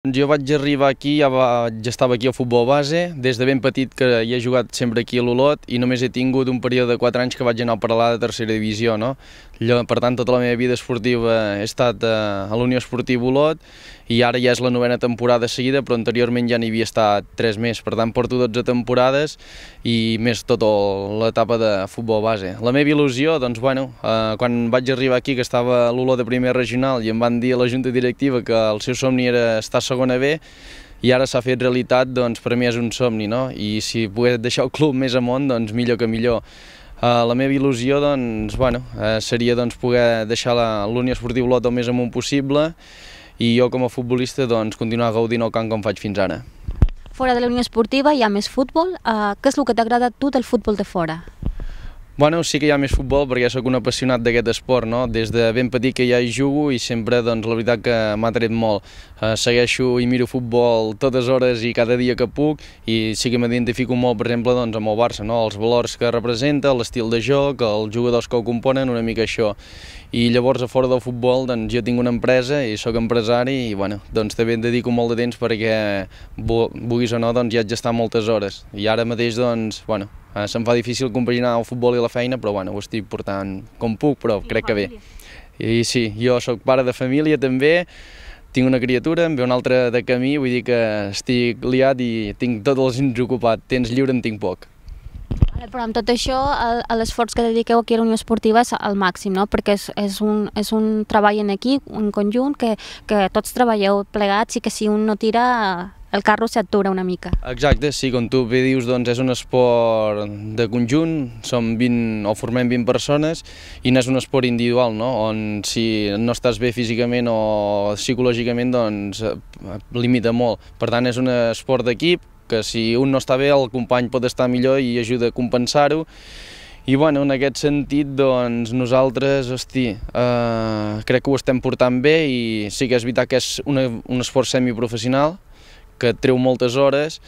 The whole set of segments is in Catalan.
Jo vaig arribar aquí, ja, vaig, ja estava aquí a futbol base, des de ben petit que hi he jugat sempre aquí a l'Olot i només he tingut un període de 4 anys que vaig anar a parlar de tercera divisió. No? Per tant, tota la meva vida esportiva he estat eh, a l'Unió Esportiva Olot i ara ja és la novena temporada seguida, però anteriorment ja n'hi havia estat 3 més. Per tant, porto 12 temporades i més tota l'etapa de futbol base. La meva il·lusió, doncs, bueno, eh, quan vaig arribar aquí, que estava a l'Olot de primer regional i em van dir a la Junta Directiva que el seu somni era estar segona B, i ara s'ha fet realitat, doncs per mi és un somni, no? I si pogués deixar el club més amunt, doncs millor que millor. Uh, la meva il·lusió doncs, bueno, uh, seria doncs, poder deixar l'Unió Esportiu Lot el més amunt possible i jo com a futbolista doncs, continuar gaudint el camp com faig fins ara. Fora de la Unió Esportiva hi ha més futbol. Uh, què és el que t'agrada a tu del futbol de fora? Bueno, sí que hi ha més futbol perquè sóc un apassionat d'aquest esport, no? Des de ben petit que ja hi jugo i sempre, doncs, la veritat que m'ha tret molt. Eh, segueixo i miro futbol totes hores i cada dia que puc i sí que m'identifico molt, per exemple, doncs, amb el Barça, no? Els valors que representa, l'estil de joc, els jugadors que ho componen, una mica això. I llavors, a fora del futbol, doncs, jo tinc una empresa i sóc empresari i, bueno, doncs, també em dedico molt de temps perquè, vulguis o no, doncs, ja haig d'estar moltes hores. I ara mateix, doncs, bueno, Eh, se'm fa difícil compaginar el futbol i la feina, però bueno, ho estic portant com puc, però crec que bé. I sí, jo sóc pare de família també, tinc una criatura, em ve una altra de camí, vull dir que estic liat i tinc tot els gens ocupat, tens lliure en tinc poc. Però amb tot això, l'esforç que dediqueu aquí a la Unió Esportiva és al màxim, no? perquè és, és, un, és un treball en equip, un conjunt, que, que tots treballeu plegats i que si un no tira el carro s'atura una mica. Exacte, sí, com tu bé dius, doncs és un esport de conjunt, som 20 o formem 20 persones i no és un esport individual, no? on si no estàs bé físicament o psicològicament doncs eh, limita molt. Per tant, és un esport d'equip que si un no està bé el company pot estar millor i ajuda a compensar-ho i bueno, en aquest sentit, doncs, nosaltres, hosti, eh, crec que ho estem portant bé i sí que és veritat que és una, un esforç semiprofessional, que et treu moltes hores,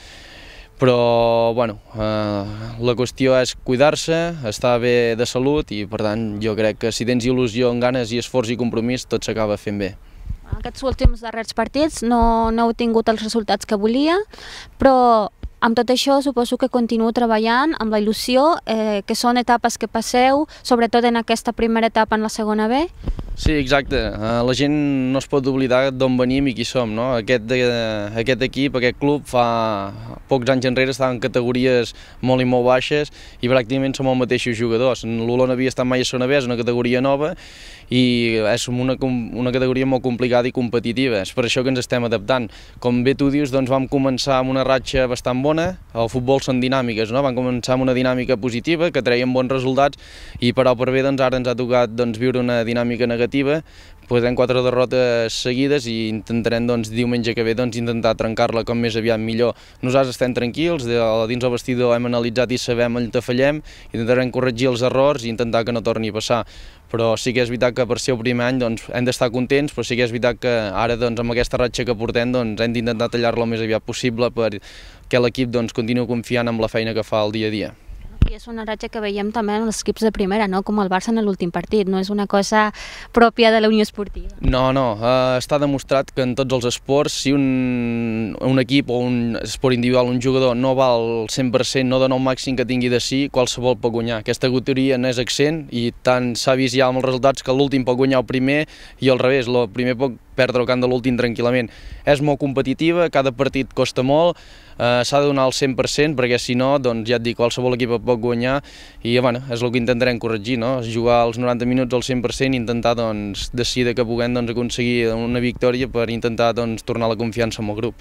però bueno, eh, la qüestió és cuidar-se, estar bé de salut i per tant jo crec que si tens il·lusió, en ganes i esforç i compromís tot s'acaba fent bé. Aquests últims darrers partits no, no heu tingut els resultats que volia, però amb tot això suposo que continuo treballant amb la il·lusió, eh, que són etapes que passeu, sobretot en aquesta primera etapa en la segona B. Sí, exacte. Eh, la gent no es pot oblidar d'on venim i qui som. No? Aquest, eh, aquest equip, aquest club, fa pocs anys enrere estava en categories molt i molt baixes i pràcticament som els mateixos jugadors. no havia estat mai a Sona B, és una categoria nova i és una, una categoria molt complicada i competitiva. És per això que ens estem adaptant. Com bé tu dius, doncs vam començar amb una ratxa bastant bona. El futbol són dinàmiques, no? vam començar amb una dinàmica positiva que traiem bons resultats i però per bé doncs, ara ens ha tocat doncs, viure una dinàmica negativa negativa, posarem quatre derrotes seguides i intentarem doncs, diumenge que ve doncs, intentar trencar-la com més aviat millor. Nosaltres estem tranquils, de, dins el vestidor hem analitzat i sabem on te fallem, intentarem corregir els errors i intentar que no torni a passar. Però sí que és veritat que per ser el primer any doncs, hem d'estar contents, però sí que és veritat que ara doncs, amb aquesta ratxa que portem doncs, hem d'intentar tallar-la el més aviat possible perquè l'equip doncs, continuï confiant amb la feina que fa el dia a dia és una ratxa que veiem també en els equips de primera, no? com el Barça en l'últim partit, no és una cosa pròpia de la Unió Esportiva. No, no, eh, està demostrat que en tots els esports, si un, un equip o un esport individual, un jugador, no va al 100%, no dona el màxim que tingui de si, qualsevol pot guanyar. Aquesta categoria n'és accent i tant s'ha vist ja amb els resultats que l'últim pot guanyar el primer i al revés, el primer pot perdre el camp de l'últim tranquil·lament. És molt competitiva, cada partit costa molt, eh, s'ha de donar el 100% perquè si no, doncs ja et dic, qualsevol equip pot guanyar i eh, bueno, és el que intentarem corregir, no? jugar els 90 minuts al 100% i intentar doncs, decidir que puguem doncs, aconseguir una victòria per intentar doncs, tornar la confiança en el grup.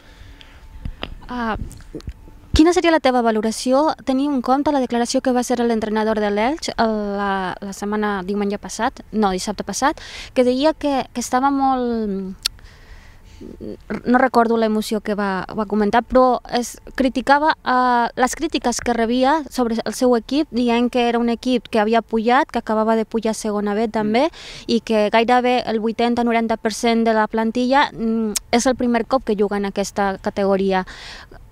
Uh, Quina seria la teva valoració, tenir en compte la declaració que va ser l'entrenador de l'Elx eh, la, la setmana diumenge passat, no, dissabte passat, que deia que, que estava molt no recordo la emoció que va, va comentar, però es criticava eh, les crítiques que rebia sobre el seu equip, dient que era un equip que havia pujat, que acabava de pujar segona B també, mm. i que gairebé el 80-90% de la plantilla mm, és el primer cop que juga en aquesta categoria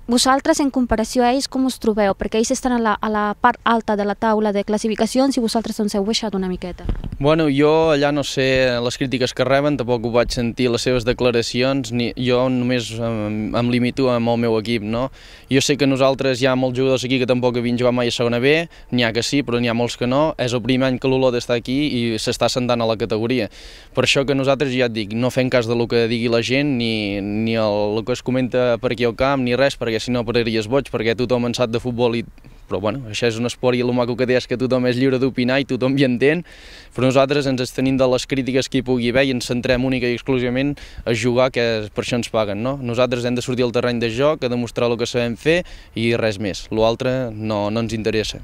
vosaltres, en comparació a ells, com us trobeu? Perquè ells estan a la, a la part alta de la taula de classificacions i vosaltres ens doncs, heu baixat una miqueta. Bueno, jo allà no sé les crítiques que reben, tampoc ho vaig sentir les seves declaracions, ni jo només em, em limito amb el meu equip, no? Jo sé que nosaltres hi ha molts jugadors aquí que tampoc havien jugat mai a segona B, n'hi ha que sí, però n'hi ha molts que no. És el primer any que l'Olot està aquí i s'està sentant a la categoria. Per això que nosaltres, ja et dic, no fem cas de lo que digui la gent, ni, ni el, el que es comenta per aquí al camp, ni res, perquè si no pararies boig, perquè tothom en sap de futbol i... Però bueno, això és un esport i el maco que té és que tothom és lliure d'opinar i tothom hi entén, però nosaltres ens estenim de les crítiques que hi pugui haver i ens centrem única i exclusivament a jugar, que per això ens paguen, no? Nosaltres hem de sortir al terreny de joc, a demostrar el que sabem fer i res més. L'altre no, no ens interessa.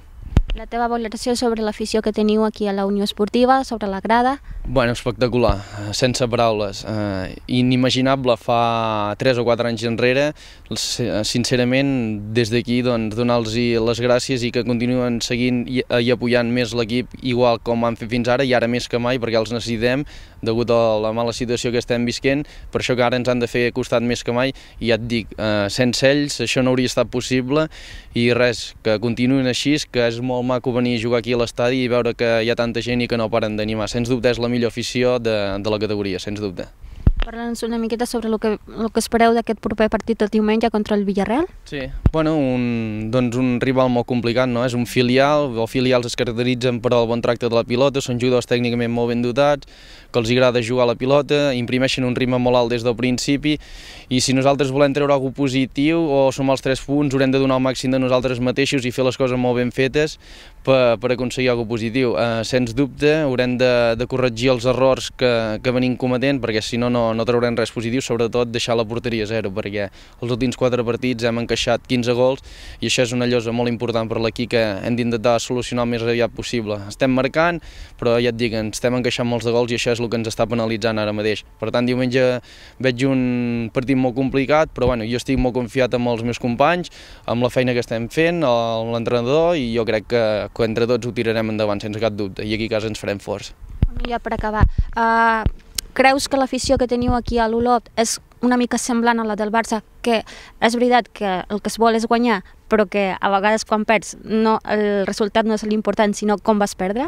La teva valoració sobre l'afició que teniu aquí a la Unió Esportiva, sobre la grada? Bueno, espectacular, sense paraules. eh, inimaginable fa 3 o 4 anys enrere. Eh, sincerament, des d'aquí doncs, donar-los les gràcies i que continuen seguint i, eh, i apoyant més l'equip igual com han fet fins ara i ara més que mai perquè els necessitem degut a la mala situació que estem visquent. Per això que ara ens han de fer costat més que mai i ja et dic, eh, sense ells això no hauria estat possible i res, que continuïn així, que és molt maco venir a jugar aquí a l'estadi i veure que hi ha tanta gent i que no paren d'animar. Sens dubte és la millor afició de, de la categoria, sens dubte. Parla'ns una miqueta sobre el que, el que espereu d'aquest proper partit de diumenge contra el Villarreal. Sí, bueno, un, doncs un rival molt complicat, no? És un filial, els filials es caracteritzen per el bon tracte de la pilota, són jugadors tècnicament molt ben dotats, que els agrada jugar a la pilota, imprimeixen un ritme molt alt des del principi i si nosaltres volem treure alguna positiu o som els tres punts, haurem de donar el màxim de nosaltres mateixos i fer les coses molt ben fetes per, per aconseguir alguna positiu. Eh, sens dubte, haurem de, de corregir els errors que, que venim cometent perquè si no, no, no traurem res positiu, sobretot deixar la porteria a zero, perquè els últims quatre partits hem encaixat 15 gols i això és una llosa molt important per l'equip que hem d'intentar solucionar el més aviat possible. Estem marcant, però ja et dic, ens estem encaixant molts de gols i això és el que ens està penalitzant ara mateix. Per tant, diumenge veig un partit molt complicat, però bueno, jo estic molt confiat amb els meus companys, amb la feina que estem fent, amb l'entrenador, i jo crec que, que entre tots ho tirarem endavant, sense cap dubte, i aquí a casa ens farem forts. Ja per acabar, uh, Creus que l'afició que teniu aquí a l'Olot és una mica semblant a la del Barça, que és veritat que el que es vol és guanyar, però que a vegades quan perds no, el resultat no és l'important, sinó com vas perdre?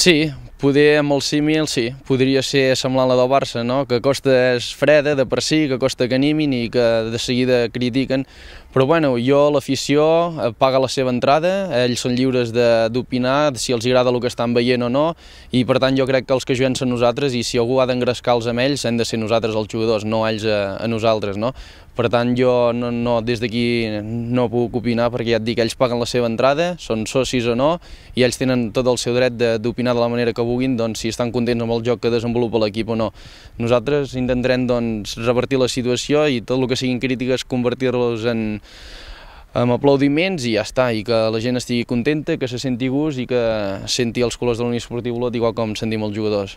Sí, Poder amb el símil, sí, podria ser semblant la del Barça, no? que costa és freda, de per si, que costa que animin i que de seguida critiquen. Però bueno, jo, l'afició, eh, paga la seva entrada, ells són lliures d'opinar si els agrada el que estan veient o no, i per tant jo crec que els que juguen són nosaltres i si algú ha d'engrescar-los amb ells hem de ser nosaltres els jugadors, no ells a, a nosaltres. No? Per tant, jo no, no des d'aquí no puc opinar perquè ja et dic, ells paguen la seva entrada, són socis o no, i ells tenen tot el seu dret d'opinar de, de la manera que vulguin, doncs, si estan contents amb el joc que desenvolupa l'equip o no. Nosaltres intentarem doncs, revertir la situació i tot el que siguin crítiques convertir-los en, amb aplaudiments i ja està, i que la gent estigui contenta, que se senti gust i que senti els colors de l'Unió Esportiva Olot igual com sentim els jugadors.